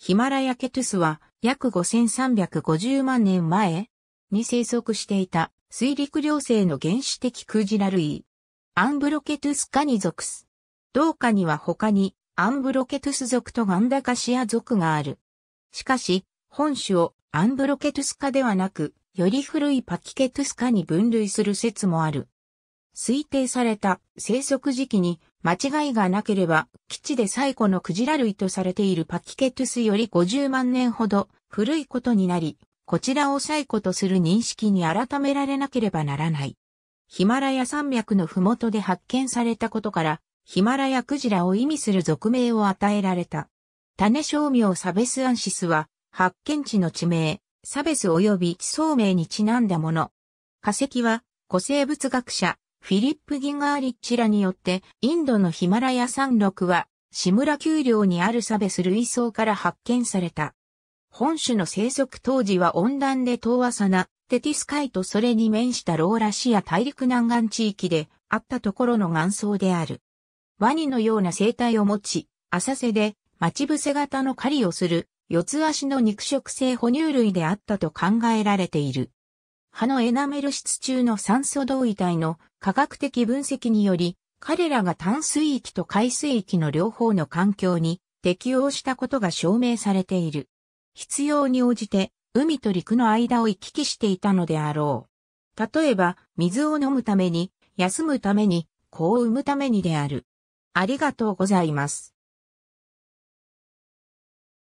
ヒマラヤケトゥスは約5350万年前に生息していた水陸両生の原始的クジラ類。アンブロケトゥス科に属す。同科には他にアンブロケトゥス属とガンダカシア属がある。しかし、本種をアンブロケトゥス科ではなく、より古いパキケトゥス科に分類する説もある。推定された生息時期に間違いがなければ基地で最古のクジラ類とされているパキケトゥスより50万年ほど古いことになり、こちらを最古とする認識に改められなければならない。ヒマラヤ山脈のふもとで発見されたことから、ヒマラヤクジラを意味する俗名を与えられた。種商名サベスアンシスは、発見地の地名、サベス及び地層名にちなんだもの。化石は、古生物学者、フィリップ・ギガーリッチらによって、インドのヒマラヤ山麓は、志村丘陵にある差別類層から発見された。本種の生息当時は温暖で遠浅な、テティス海とそれに面したローラシア大陸南岸地域であったところの岩層である。ワニのような生態を持ち、浅瀬で待ち伏せ型の狩りをする、四つ足の肉食性哺乳類であったと考えられている。葉のエナメル質中の酸素同位体の科学的分析により、彼らが淡水域と海水域の両方の環境に適応したことが証明されている。必要に応じて、海と陸の間を行き来していたのであろう。例えば、水を飲むために、休むために、子を産むためにである。ありがとうございます。